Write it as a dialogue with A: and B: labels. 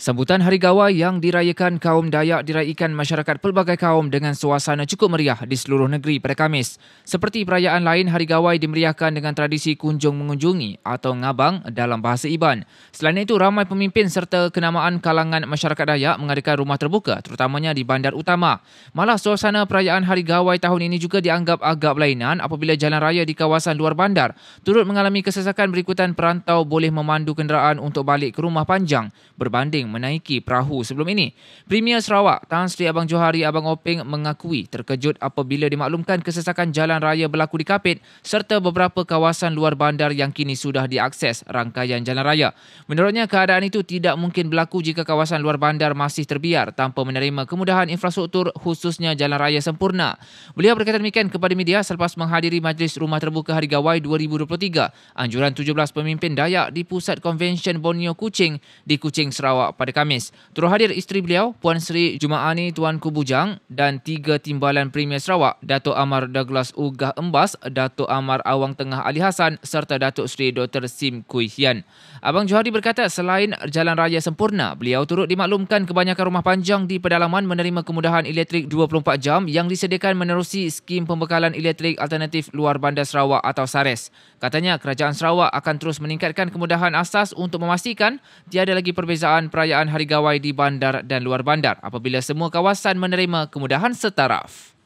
A: Sambutan Hari Gawai yang dirayakan kaum Dayak diraikan masyarakat pelbagai kaum dengan suasana cukup meriah di seluruh negeri pada Kamis. Seperti perayaan lain, Hari Gawai dimeriahkan dengan tradisi kunjung-mengunjungi atau ngabang dalam bahasa Iban. Selain itu, ramai pemimpin serta kenamaan kalangan masyarakat Dayak mengadakan rumah terbuka, terutamanya di bandar utama. Malah suasana perayaan Hari Gawai tahun ini juga dianggap agak berlainan apabila jalan raya di kawasan luar bandar turut mengalami kesesakan berikutan perantau boleh memandu kenderaan untuk balik ke rumah panjang berbanding menaiki perahu sebelum ini. Premier Sarawak, Tan Sri Abang Johari Abang Openg mengakui terkejut apabila dimaklumkan kesesakan jalan raya berlaku di Kapit serta beberapa kawasan luar bandar yang kini sudah diakses rangkaian jalan raya. Menurutnya, keadaan itu tidak mungkin berlaku jika kawasan luar bandar masih terbiar tanpa menerima kemudahan infrastruktur khususnya jalan raya sempurna. Beliau berkata demikian kepada media selepas menghadiri Majlis Rumah Terbuka Hari Gawai 2023, anjuran 17 pemimpin Dayak di Pusat Konvensyen Borneo Kuching di Kuching, Sarawak pada Kamis, Turut hadir isteri beliau, Puan Sri Jumaani Tuan Kubujang dan tiga timbalan Premier Sarawak, Datuk Amar Douglas Ugah Embas, Datuk Amar Awang Tengah Ali Hasan serta Datuk Sri Dr. Sim Kui Hian. Abang Johari berkata selain jalan raya sempurna, beliau turut dimaklumkan kebanyakan rumah panjang di pedalaman menerima kemudahan elektrik 24 jam yang disediakan menerusi skim pembekalan elektrik alternatif luar bandar Sarawak atau SARES. Katanya kerajaan Sarawak akan terus meningkatkan kemudahan asas untuk memastikan tiada lagi perbezaan perayaan hari gawai di bandar dan luar bandar apabila semua kawasan menerima kemudahan setaraf.